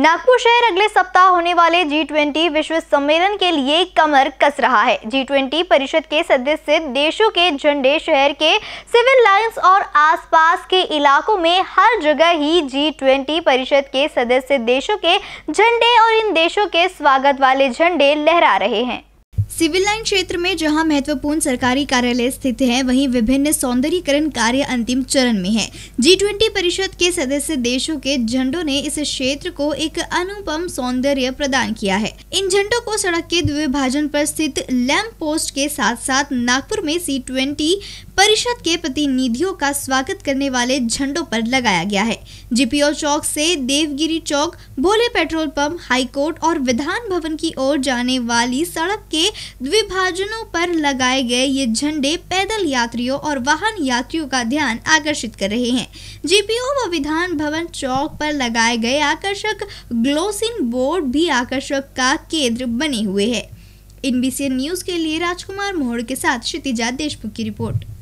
नागपुर शहर अगले सप्ताह होने वाले जी ट्वेंटी विश्व सम्मेलन के लिए कमर कस रहा है जी ट्वेंटी परिषद के सदस्य देशों के झंडे शहर के सिविल लाइन्स और आसपास के इलाकों में हर जगह ही जी ट्वेंटी परिषद के सदस्य देशों के झंडे और इन देशों के स्वागत वाले झंडे लहरा रहे हैं सिविल लाइन क्षेत्र में जहां महत्वपूर्ण सरकारी कार्यालय स्थित हैं वहीं विभिन्न सौंदर्यीकरण कार्य अंतिम चरण में है जी ट्वेंटी परिषद के सदस्य देशों के झंडों ने इस क्षेत्र को एक अनुपम सौंदर्य प्रदान किया है इन झंडों को सड़क के द्विभाजन पर स्थित लैम्प पोस्ट के साथ साथ नागपुर में सी ट्वेंटी परिषद के प्रतिनिधियों का स्वागत करने वाले झंडों पर लगाया गया है जीपीओ चौक से देवगिरी चौक भोले पेट्रोल पंप हाईकोर्ट और विधान भवन की ओर जाने वाली सड़क के द्विभाजनों पर लगाए गए ये झंडे पैदल यात्रियों और वाहन यात्रियों का ध्यान आकर्षित कर रहे हैं जीपीओ व विधान भवन चौक पर लगाए गए आकर्षक ग्लोसिन बोर्ड भी आकर्षक का केंद्र बने हुए है इनबीसी न्यूज के लिए राजकुमार मोहड़ के साथ क्षितिजा देशमुख की रिपोर्ट